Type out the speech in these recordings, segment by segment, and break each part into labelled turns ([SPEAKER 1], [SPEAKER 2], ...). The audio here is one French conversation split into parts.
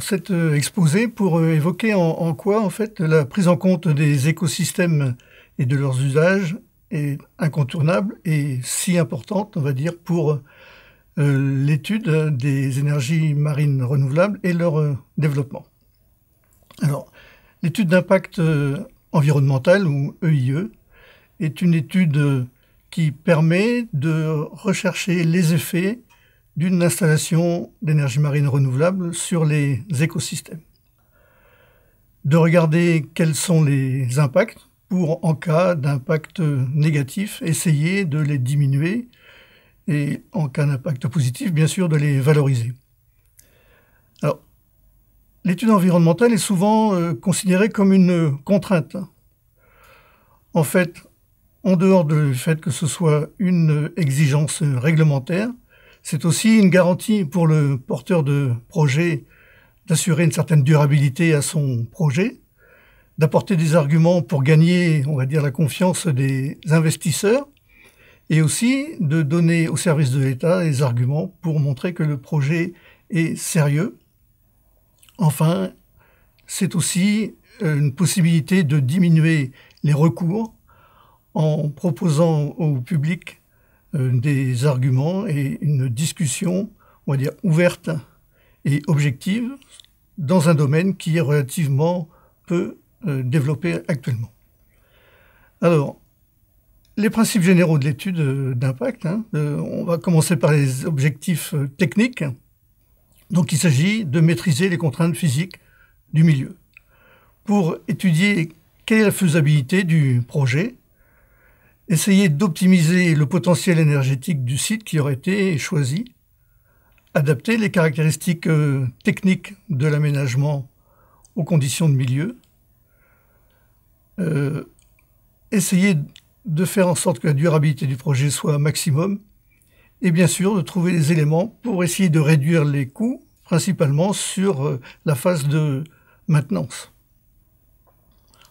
[SPEAKER 1] Cette cet euh, exposé pour euh, évoquer en, quoi, en fait, la prise en compte des écosystèmes et de leurs usages est incontournable et si importante, on va dire, pour euh, l'étude des énergies marines renouvelables et leur développement. Alors, l'étude d'impact environnemental, ou EIE, e, est une étude qui permet de rechercher les effets d'une installation d'énergie marine renouvelable sur les écosystèmes. De regarder quels sont les impacts pour, en cas d'impact négatif, essayer de les diminuer et, en cas d'impact positif, bien sûr, de les valoriser. Alors, l'étude environnementale est souvent euh, considérée comme une contrainte. En fait, en dehors du fait que ce soit une exigence réglementaire, c'est aussi une garantie pour le porteur de projet d'assurer une certaine durabilité à son projet, d'apporter des arguments pour gagner, on va dire, la confiance des investisseurs, et aussi de donner au service de l'État des arguments pour montrer que le projet est sérieux. Enfin, c'est aussi euh, une possibilité de diminuer les recours en proposant au public euh, des arguments et une discussion, on va dire, ouverte et objective dans un domaine qui est relativement peu euh, développé actuellement. Alors, les principes généraux de l'étude euh, d'impact, hein, on va commencer par les objectifs techniques. Donc, il s'agit de maîtriser les contraintes physiques du milieu. Pour étudier quelle est la faisabilité du projet, essayer d'optimiser le potentiel énergétique du site qui aurait été choisi, adapter les caractéristiques euh, techniques de l'aménagement aux conditions de milieu, euh, essayer de faire en sorte que la durabilité du projet soit maximum, et bien sûr de trouver les éléments pour essayer de réduire les coûts, principalement sur euh, la phase de maintenance.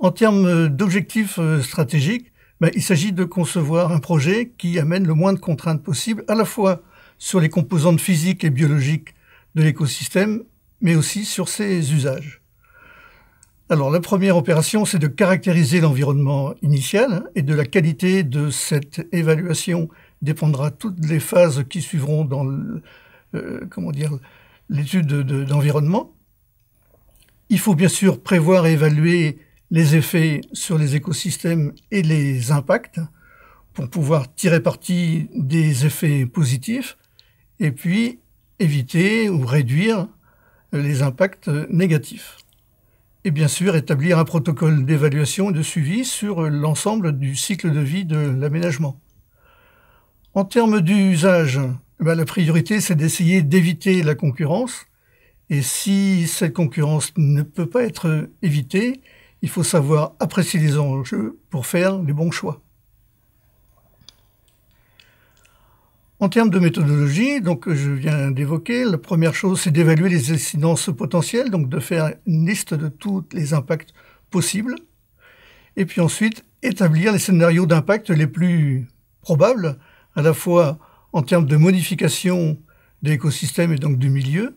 [SPEAKER 1] En termes d'objectifs stratégiques, ben, il s'agit de concevoir un projet qui amène le moins de contraintes possible, à la fois sur les composantes physiques et biologiques de l'écosystème, mais aussi sur ses usages. Alors la première opération, c'est de caractériser l'environnement initial hein, et de la qualité de cette évaluation dépendra toutes les phases qui suivront dans euh, comment dire l'étude d'environnement. Il faut bien sûr prévoir et évaluer les effets sur les écosystèmes et les impacts pour pouvoir tirer parti des effets positifs et puis éviter ou réduire les impacts négatifs. Et bien sûr, établir un protocole d'évaluation et de suivi sur l'ensemble du cycle de vie de l'aménagement. En termes d'usage, ben, la priorité, c'est d'essayer d'éviter la concurrence. Et si cette concurrence ne peut pas être évitée, il faut savoir apprécier les enjeux pour faire les bons choix. En termes de méthodologie, donc je viens d'évoquer, la première chose, c'est d'évaluer les incidences potentielles, donc de faire une liste de tous les impacts possibles. Et puis ensuite, établir les scénarios d'impact les plus probables, à la fois en termes de modification des écosystèmes et donc du milieu.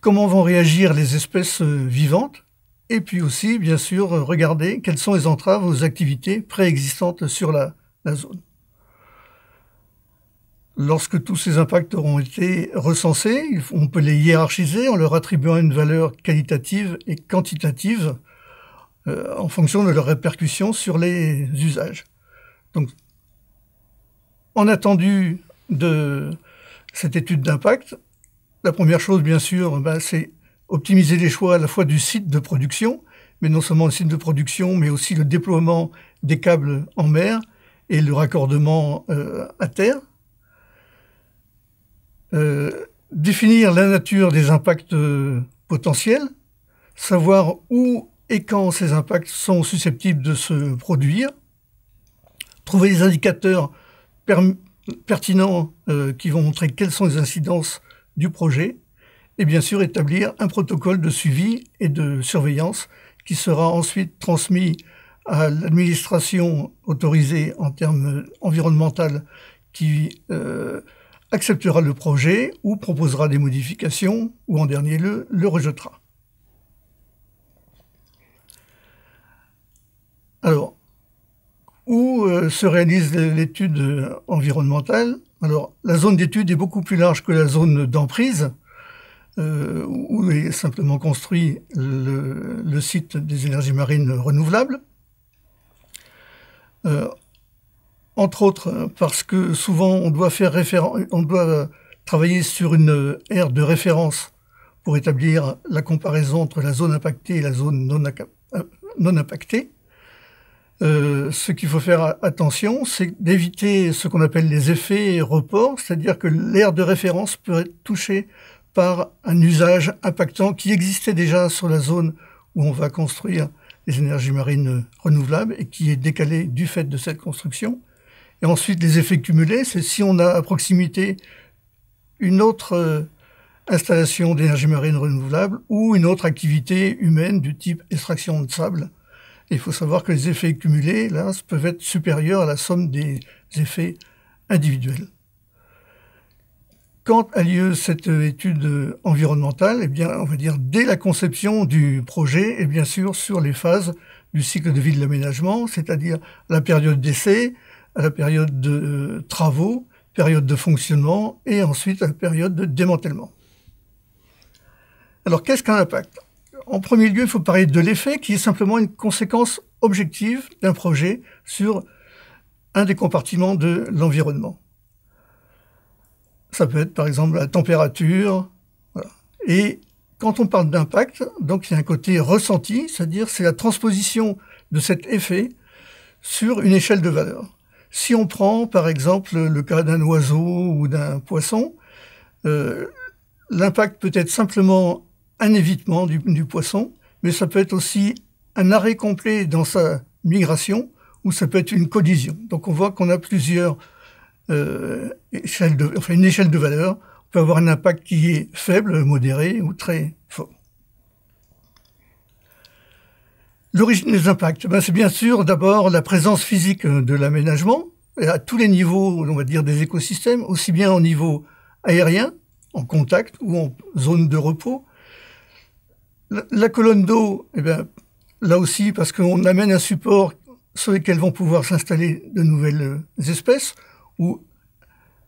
[SPEAKER 1] Comment vont réagir les espèces vivantes et puis aussi, bien sûr, euh, regarder quelles sont les entraves aux activités préexistantes sur la, zone. Lorsque tous ces impacts auront été recensés, on peut les hiérarchiser en leur attribuant une valeur qualitative et quantitative euh, en fonction de leurs répercussions sur les usages. Donc, en attendu de cette étude d'impact, la première chose, bien sûr, bah, c'est optimiser les choix à la fois du site de production, mais non seulement le site de production, mais aussi le déploiement des câbles en mer et le raccordement euh, à terre. Euh, définir la nature des impacts euh, potentiels, savoir où et quand ces impacts sont susceptibles de se produire, trouver des indicateurs pertinents qui vont montrer quelles sont les incidences du projet, et bien sûr établir un protocole de suivi et de surveillance qui sera ensuite transmis à l'administration autorisée en termes environnementaux qui euh, acceptera le projet ou proposera des modifications ou en dernier lieu le rejetera. Alors, où euh, se réalise l'étude environnementale Alors, la zone d'étude est beaucoup plus large que la zone d'emprise euh, où est simplement construit le, site des énergies marines renouvelables. Euh, entre autres parce que souvent on doit, faire référence, on doit travailler sur une aire de référence pour établir la comparaison entre la zone impactée et la zone non, euh, impactée. ce qu'il faut faire attention, c'est d'éviter ce qu'on appelle les effets reports, c'est-à-dire que l'aire de référence peut être touchée par un usage impactant qui existait déjà sur la zone où on va construire les énergies marines renouvelables et qui est décalé du fait de cette construction. Et ensuite, les effets cumulés, c'est si on a à proximité une autre euh, installation d'énergie marine renouvelable ou une autre activité humaine du type extraction de sable. il faut savoir que les effets cumulés, là, peuvent être supérieurs à la somme des effets individuels. Quand a lieu cette étude environnementale Eh bien, on va dire dès la conception du projet et eh bien sûr sur les phases du cycle de vie de l'aménagement, c'est-à-dire la période d'essai, la période de euh, travaux, période de fonctionnement et ensuite la période de démantèlement. Alors, qu'est-ce qu'un impact En premier lieu, il faut parler de l'effet qui est simplement une conséquence objective d'un projet sur un des compartiments de l'environnement. Ça peut être par exemple la température. Et quand on parle d'impact, donc il y a un côté ressenti, c'est-à-dire c'est la transposition de cet effet sur une échelle de valeur. Si on prend par exemple le cas d'un oiseau ou d'un poisson, euh, l'impact peut être simplement un évitement du, poisson, mais ça peut être aussi un arrêt complet dans sa migration ou ça peut être une collision. Donc on voit qu'on a plusieurs euh, une échelle de valeur on peut avoir un impact qui est faible, modéré ou très fort. L'origine des impacts, ben, c'est bien sûr d'abord la présence physique de l'aménagement à tous les niveaux, on va dire, des écosystèmes, aussi bien au niveau aérien, en contact ou en zone de repos. La, colonne d'eau, eh ben, là aussi, parce qu'on amène un support sur lequel vont pouvoir s'installer de nouvelles espèces, où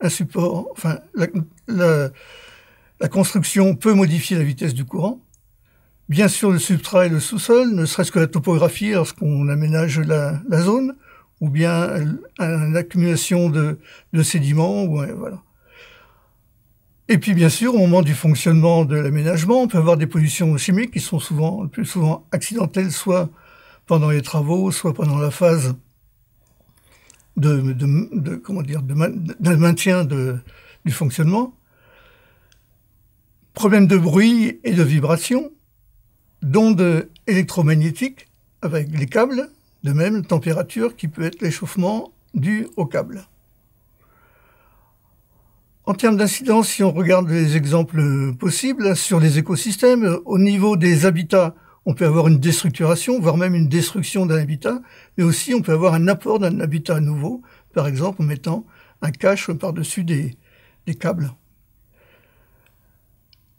[SPEAKER 1] un support, enfin, la, construction peut modifier la vitesse du courant. Bien sûr, le substrat et le sous-sol, ne serait-ce que la topographie lorsqu'on aménage la, zone, ou bien l'accumulation de, de, sédiments, voilà. Et puis, bien sûr, au moment du fonctionnement de l'aménagement, on peut avoir des pollutions chimiques qui sont souvent, plus souvent accidentelles, soit pendant les travaux, soit pendant la phase de, comment dire, de, maintien du fonctionnement, problème de bruit et de vibration, d'ondes électromagnétiques avec les câbles, de même température qui peut être l'échauffement dû au câble. En termes d'incidence, si on regarde les exemples possibles sur les écosystèmes, au niveau des habitats, on peut avoir une déstructuration, voire même une destruction d'un habitat, mais aussi on peut avoir un apport d'un habitat nouveau, par exemple en mettant un cache par-dessus des, câbles.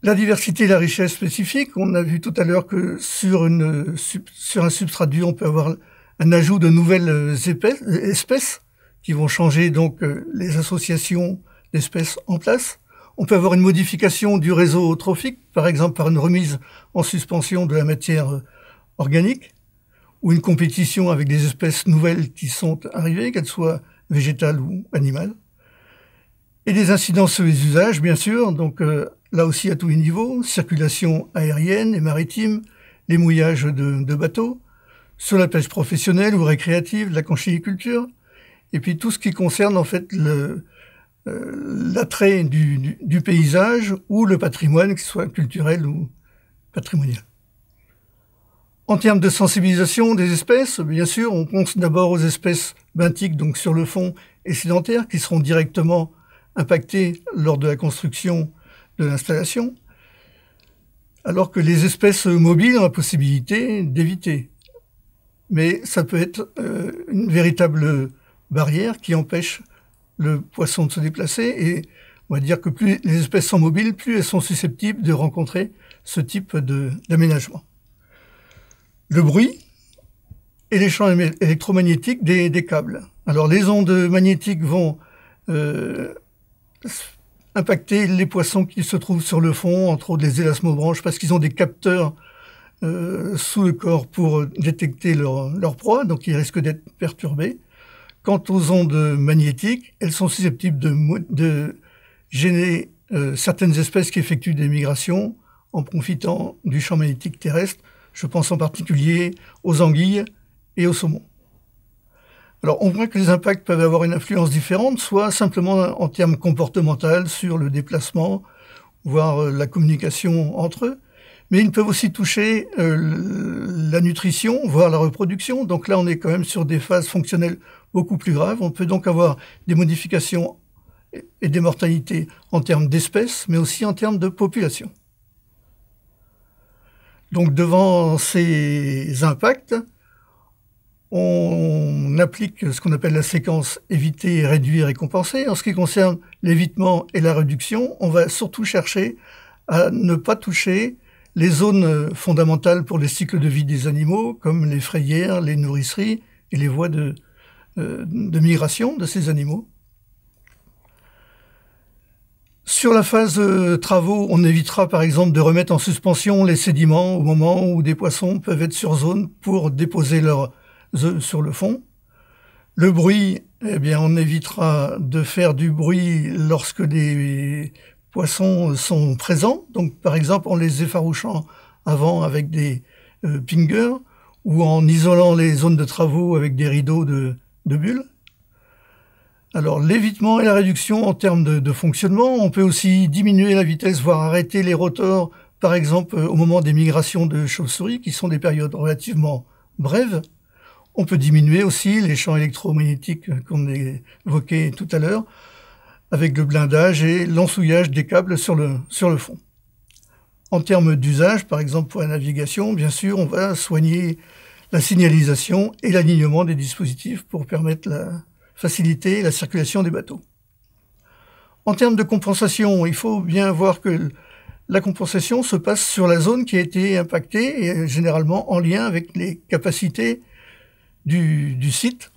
[SPEAKER 1] La diversité et la richesse spécifique, on a vu tout à l'heure que sur, une, sur un substrat dur, on peut avoir un ajout de nouvelles euh, espèces qui vont changer donc euh, les associations d'espèces en place. On peut avoir une modification du réseau trophique, par exemple par une remise en suspension de la matière euh, organique, ou une compétition avec des espèces nouvelles qui sont arrivées, qu'elles soient végétales ou animales. Et des incidences sur les usages, bien sûr, donc euh, là aussi à tous les niveaux, circulation aérienne et maritime, les mouillages de, bateaux, sur la pêche professionnelle ou récréative, la conchyliculture, et puis tout ce qui concerne en fait le, euh, l'attrait du, paysage ou le patrimoine, que ce soit culturel ou patrimonial. En termes de sensibilisation des espèces, bien sûr, on pense d'abord aux espèces benthiques, donc sur le fond, et sédentaires, qui seront directement impactées lors de la construction de l'installation, alors que les espèces mobiles ont la possibilité d'éviter. Mais ça peut être euh, une véritable barrière qui empêche le poisson de se déplacer et on va dire que plus les espèces sont mobiles, plus elles sont susceptibles de rencontrer ce type d'aménagement. Le bruit et les champs électromagnétiques des, câbles. Alors les ondes magnétiques vont euh, impacter les poissons qui se trouvent sur le fond, entre autres les élasmobranches, parce qu'ils ont des capteurs euh, sous le corps pour détecter leur, leur proie, donc ils risquent d'être perturbés. Quant aux ondes magnétiques, elles sont susceptibles de, gêner euh, certaines espèces qui effectuent des migrations en profitant du champ magnétique terrestre. Je pense en particulier aux anguilles et aux saumons. Alors on voit que les impacts peuvent avoir une influence différente, soit simplement en termes comportementaux sur le déplacement, voire euh, la communication entre eux, mais ils peuvent aussi toucher euh, la nutrition, voire la reproduction. Donc là on est quand même sur des phases fonctionnelles beaucoup plus grave. On peut donc avoir des modifications et des mortalités en termes d'espèces, mais aussi en termes de population. Donc devant ces impacts, on applique ce qu'on appelle la séquence éviter, réduire et compenser. En ce qui concerne l'évitement et la réduction, on va surtout chercher à ne pas toucher les zones fondamentales pour les cycles de vie des animaux, comme les frayères, les nourrisseries et les voies de, euh, de, migration de ces animaux. Sur la phase euh, travaux, on évitera par exemple de remettre en suspension les sédiments au moment où des poissons peuvent être sur zone pour déposer leurs œufs sur le fond. Le bruit, eh bien, on évitera de faire du bruit lorsque des poissons sont présents. Donc, par exemple, en les effarouchant avant avec des euh, pingers ou en isolant les zones de travaux avec des rideaux de, de bulles. Alors l'évitement et la réduction en termes de, fonctionnement, on peut aussi diminuer la vitesse, voire arrêter les rotors, par exemple euh, au moment des migrations de chauves-souris, qui sont des périodes relativement brèves. On peut diminuer aussi les champs électromagnétiques euh, qu'on évoquait tout à l'heure, avec le blindage et l'ensouillage des câbles sur le, sur le fond. En termes d'usage, par exemple pour la navigation, bien sûr, on va soigner la signalisation et l'alignement des dispositifs pour permettre la, et la circulation des bateaux. En termes de compensation, il faut bien voir que la compensation se passe sur la zone qui a été impactée et euh, généralement en lien avec les capacités du, site.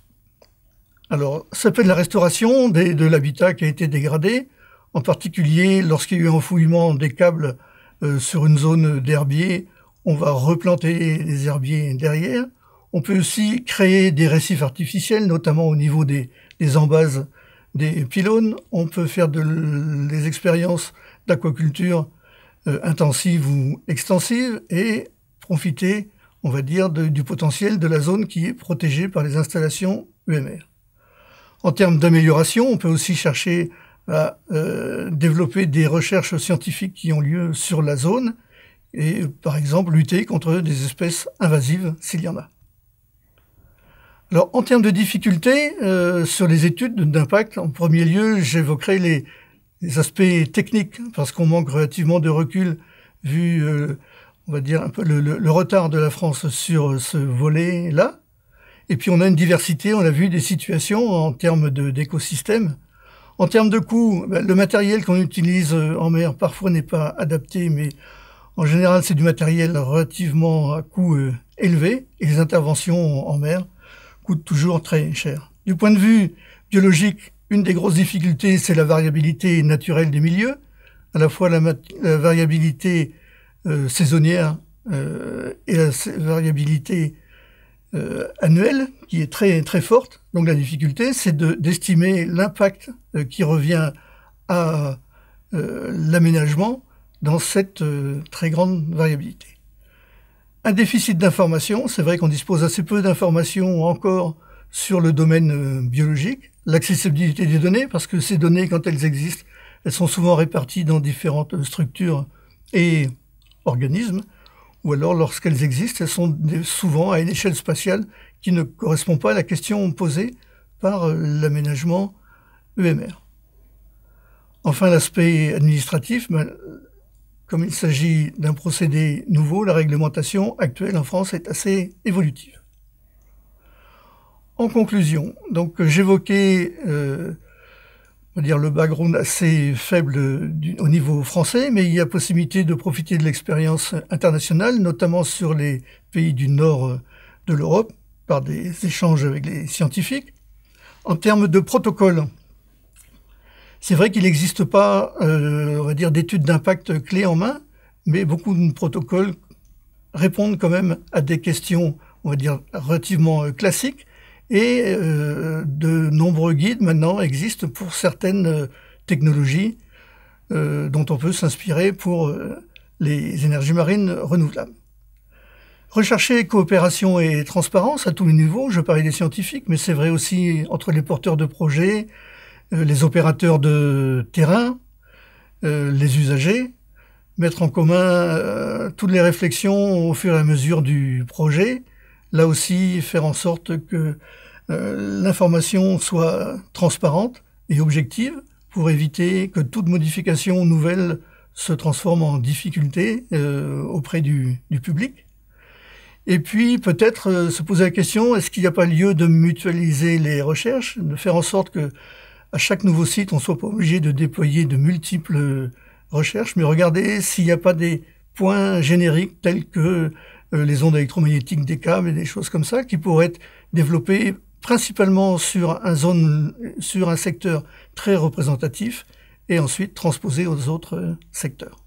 [SPEAKER 1] Alors, ça peut être la restauration de l'habitat qui a été dégradé, en particulier lorsqu'il y a eu enfouillement des câbles euh, sur une zone d'herbier on va replanter les herbiers derrière. On peut aussi créer des récifs artificiels, notamment au niveau des, des embases des pylônes. On peut faire des expériences d'aquaculture euh, intensive ou extensive et profiter, on va dire, du potentiel de la zone qui est protégée par les installations UMR. En termes d'amélioration, on peut aussi chercher à euh, développer des recherches scientifiques qui ont lieu sur la zone et par exemple lutter contre des espèces invasives s'il y en a. Alors en termes de difficultés, euh, sur les études d'impact, en premier lieu, j'évoquerai les, aspects techniques, parce qu'on manque relativement de recul vu, euh, on va dire, un le, retard de la France sur ce volet-là. Et puis on a une diversité, on l'a vu des situations en termes d'écosystèmes. En termes de coûts, ben, le matériel qu'on utilise en mer parfois n'est pas adapté, mais en général, c'est du matériel relativement à coût euh, élevé et les interventions en mer coûtent toujours très cher. Du point de vue biologique, une des grosses difficultés, c'est la variabilité naturelle des milieux, à la fois la, variabilité euh, saisonnière euh, et la variabilité annuelle, qui est très très forte. Donc la difficulté, c'est d'estimer l'impact qui revient à l'aménagement dans cette euh, très grande variabilité. Un déficit d'information, c'est vrai qu'on dispose assez peu d'informations encore sur le domaine euh, biologique, l'accessibilité des données, parce que ces données, quand elles existent, elles sont souvent réparties dans différentes euh, structures et organismes, ou alors lorsqu'elles existent, elles sont souvent à une échelle spatiale qui ne correspond pas à la question posée par l'aménagement EMR. Enfin, l'aspect administratif, ben, comme il s'agit d'un procédé nouveau, la réglementation actuelle en France est assez évolutive. En conclusion, donc j'évoquais euh, dire le background assez faible au niveau français, mais il y a possibilité de profiter de l'expérience internationale, notamment sur les pays du nord de l'Europe, par des échanges avec les scientifiques. En termes de protocole, c'est vrai qu'il n'existe pas, euh, on va dire, d'études d'impact clés en main, mais beaucoup de protocoles répondent quand même à des questions, on va dire, relativement euh, classiques. Et euh, de nombreux guides maintenant existent pour certaines euh, technologies dont on peut s'inspirer pour les énergies marines renouvelables. Rechercher coopération et transparence à tous les niveaux, je parle des scientifiques, mais c'est vrai aussi entre les porteurs de projets, euh, les opérateurs de terrain, euh, les usagers, mettre en commun euh, toutes les réflexions au fur et à mesure du projet. Là aussi, faire en sorte que l'information soit transparente et objective pour éviter que toute modification nouvelle se transforme en difficulté auprès du, public. Et puis peut-être se poser la question, est-ce qu'il n'y a pas lieu de mutualiser les recherches, de faire en sorte que à chaque nouveau site, on soit pas obligé de déployer de multiples recherches, mais regardez s'il n'y a pas des points génériques tels que euh, les ondes électromagnétiques des câbles et des choses comme ça qui pourraient être développées principalement sur un zone, sur un secteur très représentatif et ensuite transposées aux autres euh, secteurs.